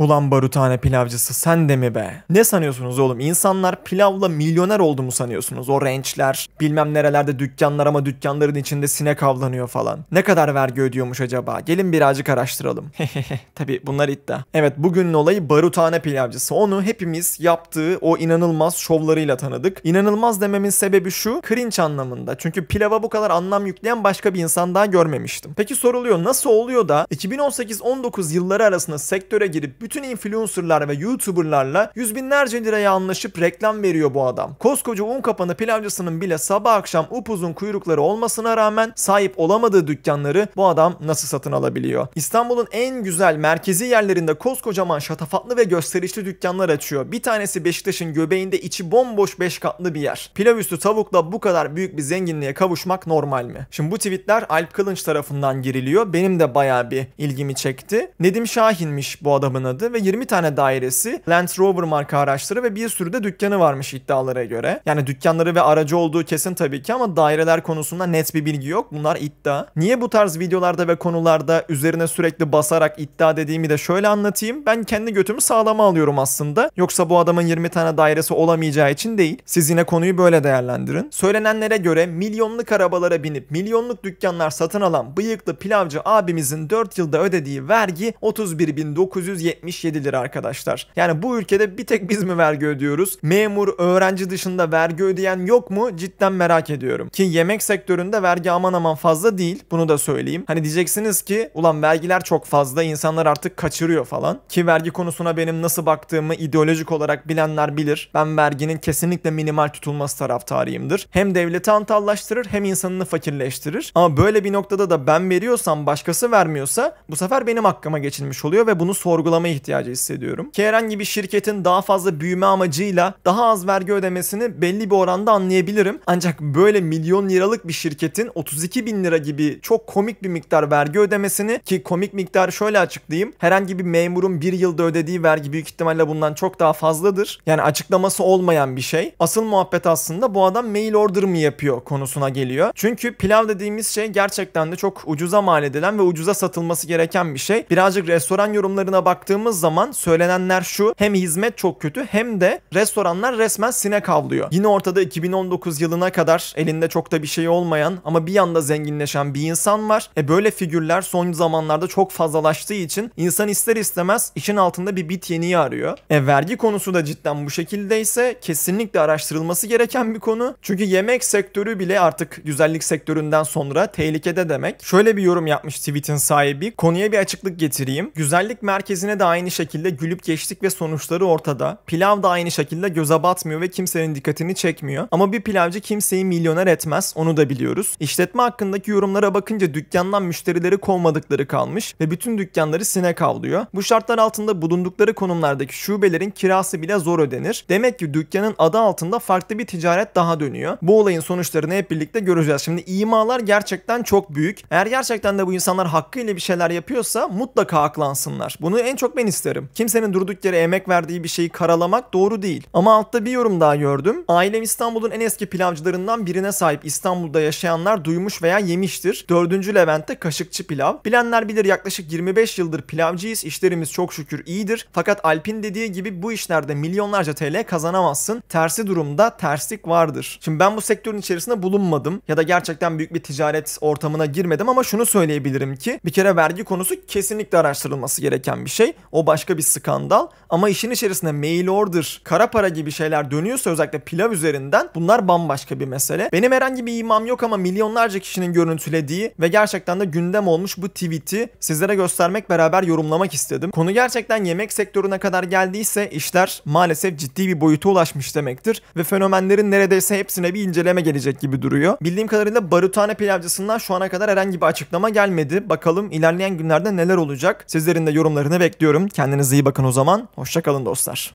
Ulan barutane pilavcısı sen de mi be? Ne sanıyorsunuz oğlum? İnsanlar pilavla milyoner oldu mu sanıyorsunuz? O rençler, bilmem nerelerde dükkanlar ama dükkanların içinde sinek avlanıyor falan. Ne kadar vergi ödüyormuş acaba? Gelin birazcık araştıralım. Tabi bunlar iddia. Evet bugünün olayı barutane pilavcısı. Onu hepimiz yaptığı o inanılmaz şovlarıyla tanıdık. İnanılmaz dememin sebebi şu, cringe anlamında. Çünkü pilava bu kadar anlam yükleyen başka bir insan daha görmemiştim. Peki soruluyor nasıl oluyor da 2018-19 yılları arasında sektöre girip bütün influencerlar ve youtuberlarla yüz binlerce liraya anlaşıp reklam veriyor bu adam. Koskoca un kapanı pilavcısının bile sabah akşam upuzun kuyrukları olmasına rağmen sahip olamadığı dükkanları bu adam nasıl satın alabiliyor? İstanbul'un en güzel merkezi yerlerinde koskocaman şatafatlı ve gösterişli dükkanlar açıyor. Bir tanesi Beşiktaş'ın göbeğinde içi bomboş 5 katlı bir yer. Pilav üstü tavukla bu kadar büyük bir zenginliğe kavuşmak normal mi? Şimdi bu tweetler Alp Kılınç tarafından giriliyor. Benim de baya bir ilgimi çekti. Nedim Şahin'miş bu adamın adı kullandı ve 20 tane dairesi Land Rover marka araçları ve bir sürü de dükkanı varmış iddialara göre. Yani dükkanları ve aracı olduğu kesin tabii ki ama daireler konusunda net bir bilgi yok. Bunlar iddia. Niye bu tarz videolarda ve konularda üzerine sürekli basarak iddia dediğimi de şöyle anlatayım. Ben kendi götümü sağlama alıyorum aslında. Yoksa bu adamın 20 tane dairesi olamayacağı için değil. Siz yine konuyu böyle değerlendirin. Söylenenlere göre milyonluk arabalara binip milyonluk dükkanlar satın alan bıyıklı pilavcı abimizin 4 yılda ödediği vergi 31.970 77 lira arkadaşlar. Yani bu ülkede bir tek biz mi vergi ödüyoruz? Memur, öğrenci dışında vergi ödeyen yok mu? Cidden merak ediyorum. Ki yemek sektöründe vergi aman aman fazla değil. Bunu da söyleyeyim. Hani diyeceksiniz ki ulan vergiler çok fazla insanlar artık kaçırıyor falan. Ki vergi konusuna benim nasıl baktığımı ideolojik olarak bilenler bilir. Ben verginin kesinlikle minimal tutulması taraftarıyımdır. Hem devleti antallaştırır hem insanını fakirleştirir. Ama böyle bir noktada da ben veriyorsam başkası vermiyorsa bu sefer benim hakkıma geçilmiş oluyor ve bunu sorgulamayı etme ihtiyacı hissediyorum. Ki herhangi bir şirketin daha fazla büyüme amacıyla daha az vergi ödemesini belli bir oranda anlayabilirim. Ancak böyle milyon liralık bir şirketin 32 bin lira gibi çok komik bir miktar vergi ödemesini ki komik miktar şöyle açıklayayım. Herhangi bir memurun bir yılda ödediği vergi büyük ihtimalle bundan çok daha fazladır. Yani açıklaması olmayan bir şey. Asıl muhabbet aslında bu adam mail order mı yapıyor konusuna geliyor. Çünkü pilav dediğimiz şey gerçekten de çok ucuza mal edilen ve ucuza satılması gereken bir şey. Birazcık restoran yorumlarına baktığım baktığımız zaman söylenenler şu. Hem hizmet çok kötü hem de restoranlar resmen sinek avlıyor. Yine ortada 2019 yılına kadar elinde çok da bir şey olmayan ama bir yanda zenginleşen bir insan var. E böyle figürler son zamanlarda çok fazlalaştığı için insan ister istemez işin altında bir bit yeniği arıyor. E vergi konusu da cidden bu şekilde ise kesinlikle araştırılması gereken bir konu. Çünkü yemek sektörü bile artık güzellik sektöründen sonra tehlikede demek. Şöyle bir yorum yapmış tweetin sahibi. Konuya bir açıklık getireyim. Güzellik merkezine de aynı şekilde gülüp geçtik ve sonuçları ortada. Pilav da aynı şekilde göze batmıyor ve kimsenin dikkatini çekmiyor. Ama bir pilavcı kimseyi milyoner etmez onu da biliyoruz. İşletme hakkındaki yorumlara bakınca dükkandan müşterileri kovmadıkları kalmış ve bütün dükkanları sinek avlıyor. Bu şartlar altında bulundukları konumlardaki şubelerin kirası bile zor ödenir. Demek ki dükkanın adı altında farklı bir ticaret daha dönüyor. Bu olayın sonuçlarını hep birlikte göreceğiz. Şimdi imalar gerçekten çok büyük. Eğer gerçekten de bu insanlar hakkıyla bir şeyler yapıyorsa mutlaka aklansınlar. Bunu en çok etmen isterim. Kimsenin durduk yere emek verdiği bir şeyi karalamak doğru değil. Ama altta bir yorum daha gördüm. Ailem İstanbul'un en eski pilavcılarından birine sahip İstanbul'da yaşayanlar duymuş veya yemiştir. 4. Levent'te kaşıkçı pilav. Bilenler bilir yaklaşık 25 yıldır pilavcıyız. İşlerimiz çok şükür iyidir. Fakat Alp'in dediği gibi bu işlerde milyonlarca TL kazanamazsın. Tersi durumda terslik vardır. Şimdi ben bu sektörün içerisinde bulunmadım ya da gerçekten büyük bir ticaret ortamına girmedim ama şunu söyleyebilirim ki bir kere vergi konusu kesinlikle araştırılması gereken bir şey. O başka bir skandal. Ama işin içerisinde mail order, kara para gibi şeyler dönüyorsa özellikle pilav üzerinden bunlar bambaşka bir mesele. Benim herhangi bir imam yok ama milyonlarca kişinin görüntülediği ve gerçekten de gündem olmuş bu tweet'i sizlere göstermek beraber yorumlamak istedim. Konu gerçekten yemek sektörüne kadar geldiyse işler maalesef ciddi bir boyuta ulaşmış demektir ve fenomenlerin neredeyse hepsine bir inceleme gelecek gibi duruyor. Bildiğim kadarıyla Barutane Pilavcısından şu ana kadar herhangi bir açıklama gelmedi. Bakalım ilerleyen günlerde neler olacak? Sizlerin de yorumlarını bekliyorum umuyorum. Kendinize iyi bakın o zaman. Hoşçakalın dostlar.